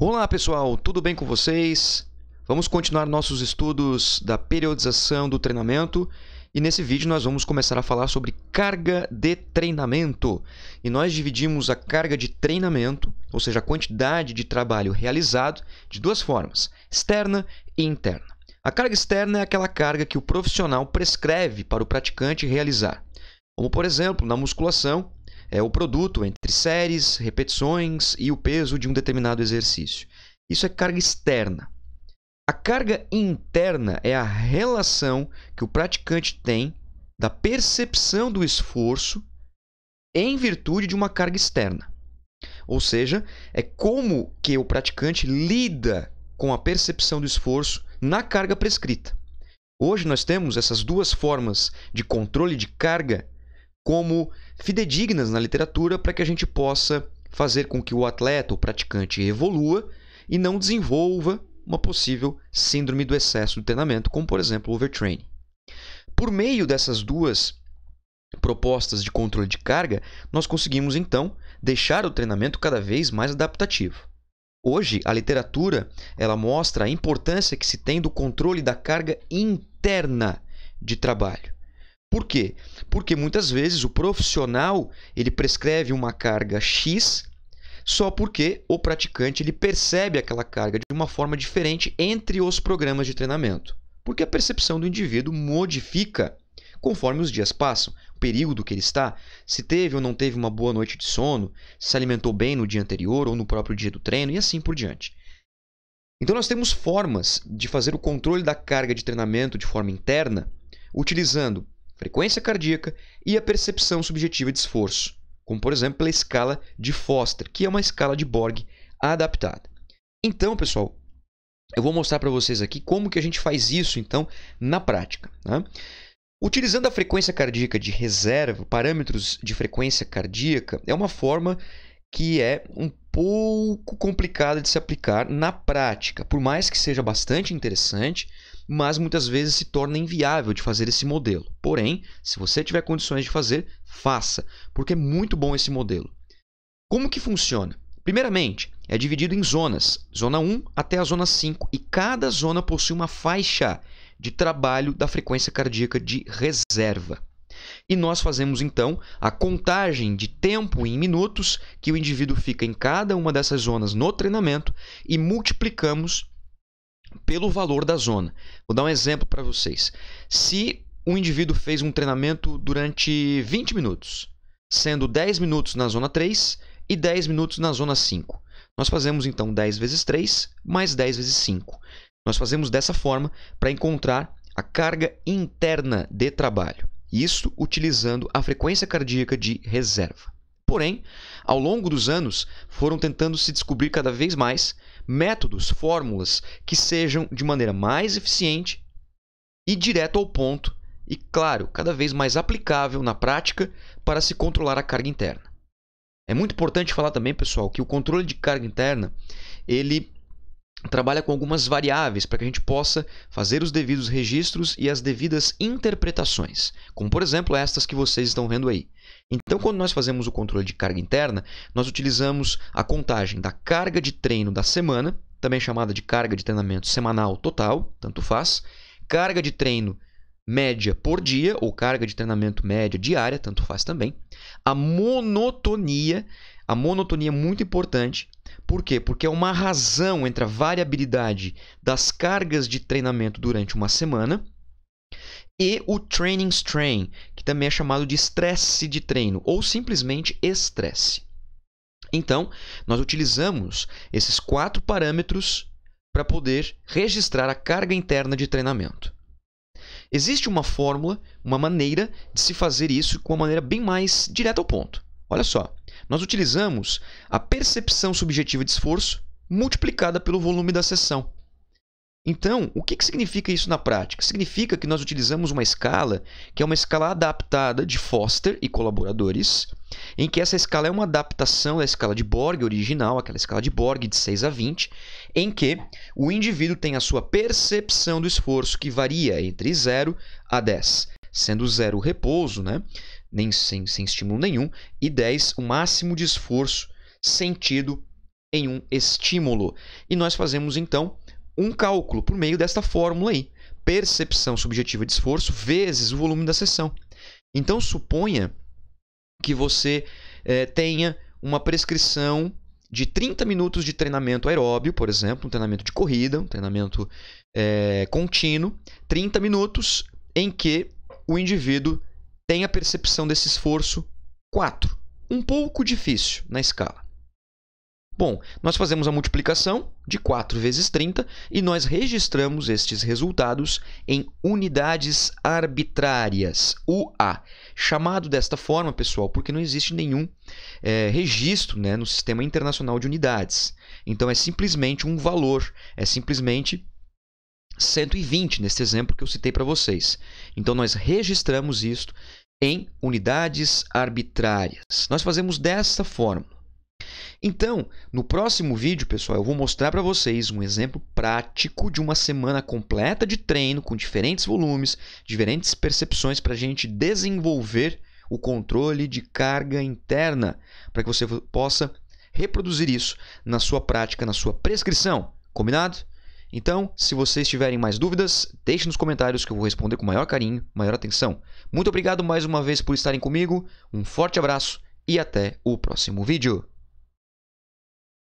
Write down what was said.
Olá pessoal, tudo bem com vocês? Vamos continuar nossos estudos da periodização do treinamento e nesse vídeo nós vamos começar a falar sobre carga de treinamento. E nós dividimos a carga de treinamento, ou seja, a quantidade de trabalho realizado, de duas formas, externa e interna. A carga externa é aquela carga que o profissional prescreve para o praticante realizar. Como por exemplo, na musculação, é, o produto entre séries, repetições e o peso de um determinado exercício. Isso é carga externa. A carga interna é a relação que o praticante tem da percepção do esforço em virtude de uma carga externa. Ou seja, é como que o praticante lida com a percepção do esforço na carga prescrita. Hoje nós temos essas duas formas de controle de carga como fidedignas na literatura para que a gente possa fazer com que o atleta, o praticante, evolua e não desenvolva uma possível síndrome do excesso de treinamento, como por exemplo o overtraining. Por meio dessas duas propostas de controle de carga, nós conseguimos então deixar o treinamento cada vez mais adaptativo. Hoje, a literatura ela mostra a importância que se tem do controle da carga interna de trabalho. Por quê? Porque muitas vezes o profissional ele prescreve uma carga X só porque o praticante ele percebe aquela carga de uma forma diferente entre os programas de treinamento. Porque a percepção do indivíduo modifica conforme os dias passam, o período que ele está, se teve ou não teve uma boa noite de sono, se alimentou bem no dia anterior ou no próprio dia do treino e assim por diante. Então nós temos formas de fazer o controle da carga de treinamento de forma interna, utilizando frequência cardíaca e a percepção subjetiva de esforço, como por exemplo a escala de Foster, que é uma escala de Borg adaptada. Então, pessoal, eu vou mostrar para vocês aqui como que a gente faz isso então na prática. Né? Utilizando a frequência cardíaca de reserva, parâmetros de frequência cardíaca é uma forma que é um pouco complicada de se aplicar na prática, por mais que seja bastante interessante, mas muitas vezes se torna inviável de fazer esse modelo. Porém, se você tiver condições de fazer, faça, porque é muito bom esse modelo. Como que funciona? Primeiramente, é dividido em zonas, zona 1 até a zona 5, e cada zona possui uma faixa de trabalho da frequência cardíaca de reserva. E nós fazemos então a contagem de tempo em minutos que o indivíduo fica em cada uma dessas zonas no treinamento e multiplicamos pelo valor da zona. Vou dar um exemplo para vocês. Se um indivíduo fez um treinamento durante 20 minutos, sendo 10 minutos na zona 3 e 10 minutos na zona 5. Nós fazemos então 10 vezes 3 mais 10 vezes 5. Nós fazemos dessa forma para encontrar a carga interna de trabalho. Isso utilizando a frequência cardíaca de reserva. Porém, ao longo dos anos, foram tentando se descobrir cada vez mais métodos, fórmulas que sejam de maneira mais eficiente e direto ao ponto, e claro, cada vez mais aplicável na prática para se controlar a carga interna. É muito importante falar também, pessoal, que o controle de carga interna ele trabalha com algumas variáveis para que a gente possa fazer os devidos registros e as devidas interpretações, como por exemplo estas que vocês estão vendo aí. Então, quando nós fazemos o controle de carga interna, nós utilizamos a contagem da carga de treino da semana, também chamada de carga de treinamento semanal total, tanto faz, carga de treino média por dia ou carga de treinamento média diária, tanto faz também, a monotonia, a monotonia é muito importante, por quê? Porque é uma razão entre a variabilidade das cargas de treinamento durante uma semana e o training strain, que também é chamado de estresse de treino ou simplesmente estresse. Então, nós utilizamos esses quatro parâmetros para poder registrar a carga interna de treinamento. Existe uma fórmula, uma maneira de se fazer isso com uma maneira bem mais direta ao ponto. Olha só. Nós utilizamos a percepção subjetiva de esforço multiplicada pelo volume da sessão. Então, o que, que significa isso na prática? Significa que nós utilizamos uma escala que é uma escala adaptada de Foster e colaboradores, em que essa escala é uma adaptação da escala de Borg original, aquela escala de Borg de 6 a 20, em que o indivíduo tem a sua percepção do esforço que varia entre 0 a 10, sendo 0 o repouso, né? nem sem, sem estímulo nenhum. E 10, o máximo de esforço sentido em um estímulo. E nós fazemos então um cálculo por meio desta fórmula aí: percepção subjetiva de esforço vezes o volume da sessão. Então suponha que você eh, tenha uma prescrição de 30 minutos de treinamento aeróbio, por exemplo, um treinamento de corrida, um treinamento eh, contínuo, 30 minutos em que o indivíduo tem a percepção desse esforço 4, um pouco difícil na escala. Bom, nós fazemos a multiplicação de 4 vezes 30 e nós registramos estes resultados em unidades arbitrárias, UA. Chamado desta forma, pessoal, porque não existe nenhum é, registro né, no Sistema Internacional de Unidades. Então, é simplesmente um valor, é simplesmente 120 nesse exemplo que eu citei para vocês. Então nós registramos isto em unidades arbitrárias. Nós fazemos dessa forma. Então, no próximo vídeo, pessoal, eu vou mostrar para vocês um exemplo prático de uma semana completa de treino com diferentes volumes, diferentes percepções para a gente desenvolver o controle de carga interna, para que você possa reproduzir isso na sua prática, na sua prescrição. Combinado? Então, se vocês tiverem mais dúvidas, deixe nos comentários que eu vou responder com maior carinho, maior atenção. Muito obrigado mais uma vez por estarem comigo, um forte abraço e até o próximo vídeo.